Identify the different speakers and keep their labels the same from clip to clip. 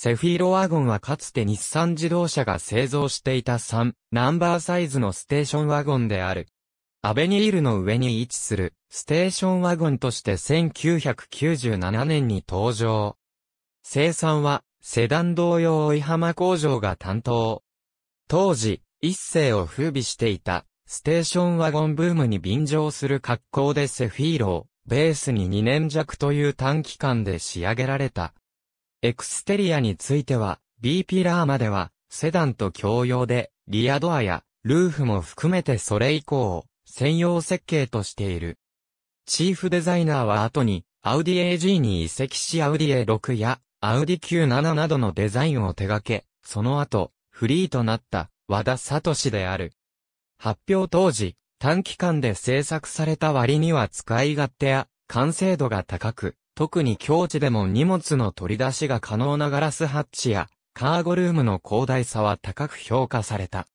Speaker 1: セフィーロワゴンはかつて日産自動車が製造していた3ナンバーサイズのステーションワゴンである。アベニールの上に位置するステーションワゴンとして1997年に登場。生産はセダン同様追浜工場が担当。当時、一世を風靡していたステーションワゴンブームに便乗する格好でセフィーロをベースに2年弱という短期間で仕上げられたエクステリアについては、B ピラーまでは、セダンと共用で、リアドアや、ルーフも含めてそれ以降、専用設計としている。チーフデザイナーは後に、アウディ AG に移籍しアウディ A6 や、アウディ Q7 などのデザインを手掛け、その後、フリーとなった、和田聡である。発表当時、短期間で制作された割には使い勝手や、完成度が高く、特に境地でも荷物の取り出しが可能なガラスハッチや、カーゴルームの広大さは高く評価された。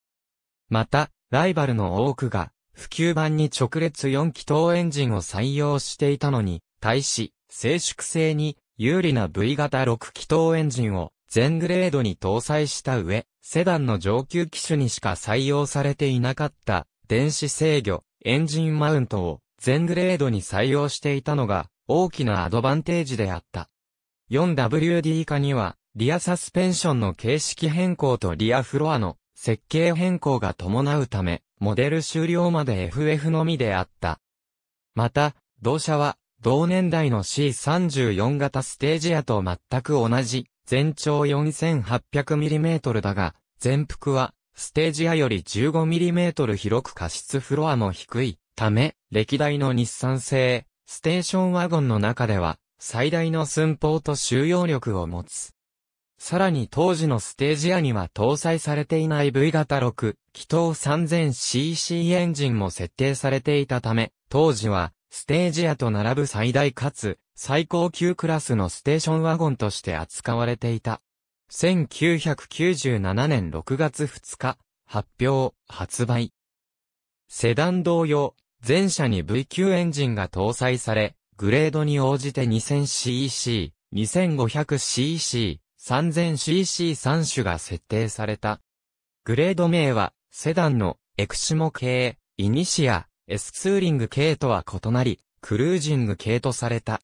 Speaker 1: また、ライバルの多くが、普及版に直列4気筒エンジンを採用していたのに、対し、静粛性に有利な V 型6気筒エンジンを全グレードに搭載した上、セダンの上級機種にしか採用されていなかった電子制御エンジンマウントを全グレードに採用していたのが大きなアドバンテージであった。4WD 化には、リアサスペンションの形式変更とリアフロアの設計変更が伴うため、モデル終了まで FF のみであった。また、同社は、同年代の C34 型ステージアと全く同じ、全長 4800mm だが、全幅は、ステージアより 15mm 広く過失フロアも低い、ため、歴代の日産製、ステーションワゴンの中では、最大の寸法と収容力を持つ。さらに当時のステージアには搭載されていない V 型6、気筒 3000cc エンジンも設定されていたため、当時は、ステージアと並ぶ最大かつ、最高級クラスのステーションワゴンとして扱われていた。1997年6月2日、発表、発売。セダン同様、全車に v q エンジンが搭載され、グレードに応じて 2000cc、2500cc、3000cc3 種が設定された。グレード名は、セダンのエクシモ系、イニシア、エスツーリング系とは異なり、クルージング系とされた。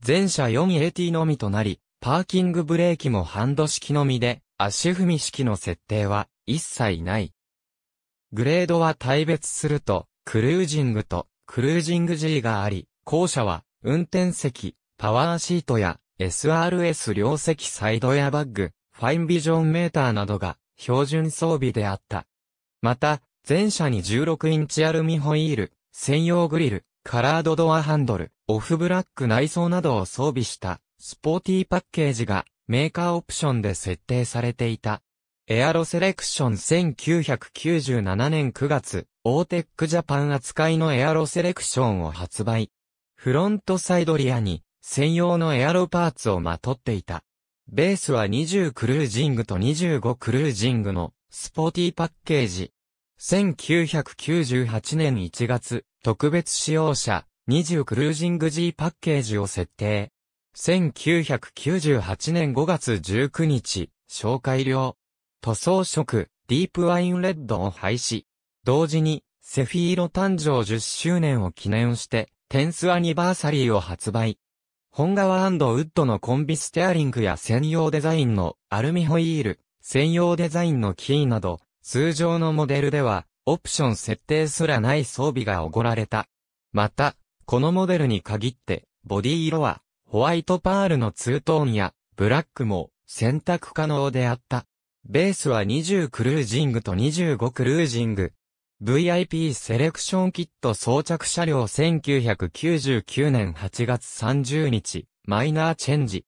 Speaker 1: 全車 4AT のみとなり、パーキングブレーキもハンド式のみで、足踏み式の設定は一切ない。グレードは大別すると、クルージングとクルージング G があり、後者は運転席、パワーシートや SRS 両席サイドエアバッグ、ファインビジョンメーターなどが標準装備であった。また、前車に16インチアルミホイール、専用グリル、カラードドアハンドル、オフブラック内装などを装備したスポーティーパッケージがメーカーオプションで設定されていた。エアロセレクション1997年9月、オーテックジャパン扱いのエアロセレクションを発売。フロントサイドリアに専用のエアロパーツをまとっていた。ベースは20クルージングと25クルージングのスポーティーパッケージ。1998年1月、特別使用者20クルージング G パッケージを設定。1998年5月19日、紹介料。塗装色、ディープワインレッドを廃止。同時に、セフィーロ誕生10周年を記念して、テンスアニバーサリーを発売。本革ウッドのコンビステアリングや専用デザインのアルミホイール、専用デザインのキーなど、通常のモデルでは、オプション設定すらない装備がおごられた。また、このモデルに限って、ボディ色は、ホワイトパールのツートーンや、ブラックも、選択可能であった。ベースは20クルージングと25クルージング。VIP セレクションキット装着車両1999年8月30日、マイナーチェンジ。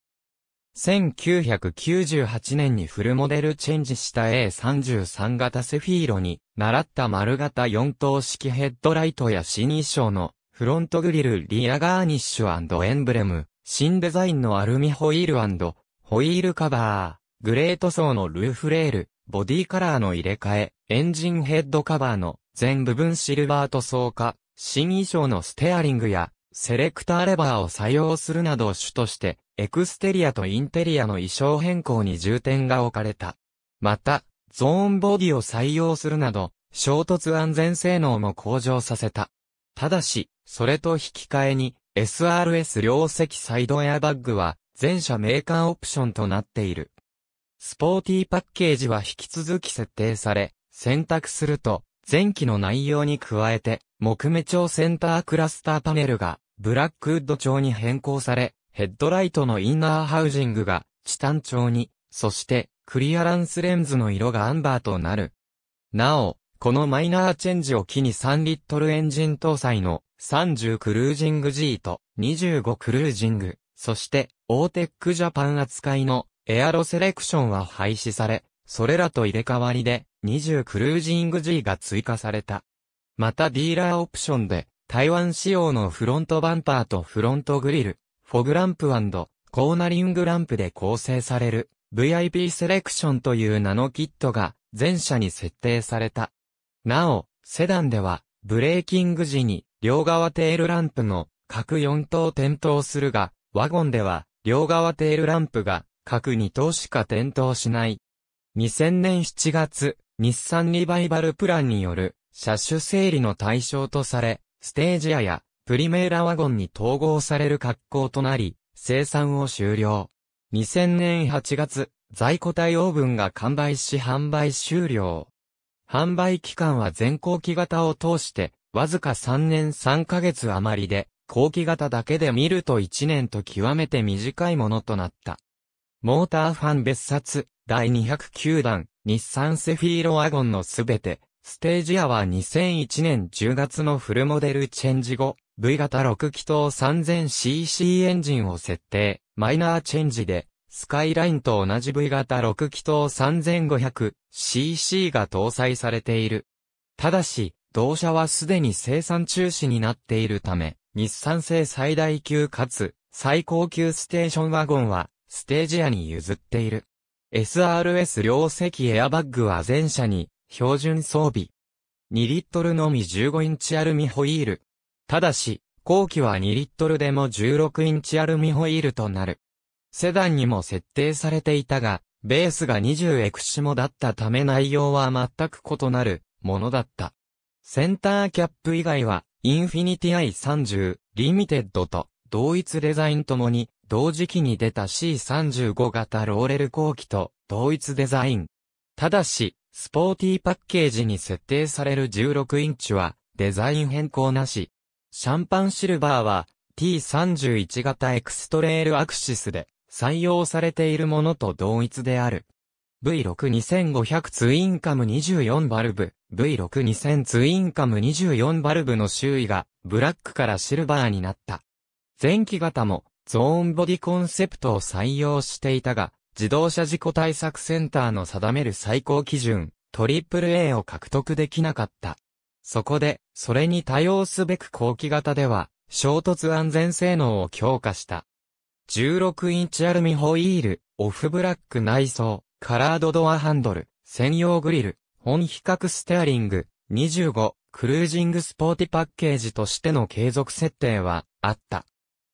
Speaker 1: 1998年にフルモデルチェンジした A33 型セフィーロに、習った丸型4灯式ヘッドライトや新衣装の、フロントグリルリアガーニッシュエンブレム、新デザインのアルミホイールホイールカバー。グレート層のルーフレール、ボディカラーの入れ替え、エンジンヘッドカバーの全部分シルバー塗装化、新衣装のステアリングや、セレクターレバーを採用するなど主として、エクステリアとインテリアの衣装変更に重点が置かれた。また、ゾーンボディを採用するなど、衝突安全性能も向上させた。ただし、それと引き換えに、SRS 両席サイドエアバッグは、全車メーカーオプションとなっている。スポーティーパッケージは引き続き設定され、選択すると、前期の内容に加えて、木目調センタークラスターパネルが、ブラックウッド調に変更され、ヘッドライトのインナーハウジングが、チタン調に、そして、クリアランスレンズの色がアンバーとなる。なお、このマイナーチェンジを機に3リットルエンジン搭載の30クルージング G と25クルージング、そして、オーテックジャパン扱いのエアロセレクションは廃止され、それらと入れ替わりで20クルージング G が追加された。またディーラーオプションで台湾仕様のフロントバンパーとフロントグリル、フォグランプコーナリングランプで構成される VIP セレクションというナノキットが全車に設定された。なお、セダンではブレーキング時に両側テールランプの各4灯点灯するが、ワゴンでは両側テールランプが各2頭しか点灯しない。2000年7月、日産リバイバルプランによる車種整理の対象とされ、ステージアやプリメーラワゴンに統合される格好となり、生産を終了。2000年8月、在庫対応分が完売し販売終了。販売期間は全後期型を通して、わずか3年3ヶ月余りで、後期型だけで見ると1年と極めて短いものとなった。モーターファン別冊、第209弾、日産セフィーロワゴンのすべて、ステージアは2001年10月のフルモデルチェンジ後、V 型6気筒 3000cc エンジンを設定、マイナーチェンジで、スカイラインと同じ V 型6気筒 3500cc が搭載されている。ただし、同社はすでに生産中止になっているため、日産製最大級かつ最高級ステーションワゴンはステージアに譲っている。SRS 両席エアバッグは全車に標準装備。2リットルのみ15インチアルミホイール。ただし、後期は2リットルでも16インチアルミホイールとなる。セダンにも設定されていたが、ベースが20エクシモだったため内容は全く異なるものだった。センターキャップ以外は、インフィニティ i30、リミテッドと同一デザインともに同時期に出た C35 型ローレル後期と同一デザイン。ただし、スポーティーパッケージに設定される16インチはデザイン変更なし。シャンパンシルバーは T31 型エクストレールアクシスで採用されているものと同一である。V62500 ツインカム24バルブ、V62000 ツインカム24バルブの周囲がブラックからシルバーになった。前期型もゾーンボディコンセプトを採用していたが、自動車事故対策センターの定める最高基準、AAA を獲得できなかった。そこで、それに対応すべく後期型では、衝突安全性能を強化した。16インチアルミホイール、オフブラック内装、カラードドアハンドル、専用グリル、本比較ステアリング、25、クルージングスポーティパッケージとしての継続設定は、あった。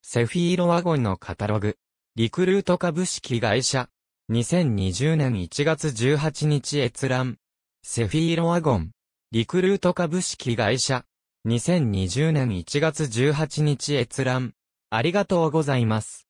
Speaker 1: セフィーロワゴンのカタログ。リクルート株式会社。2020年1月18日閲覧。セフィーロワゴン。リクルート株式会社。2020年1月18日閲覧。ありがとうございます。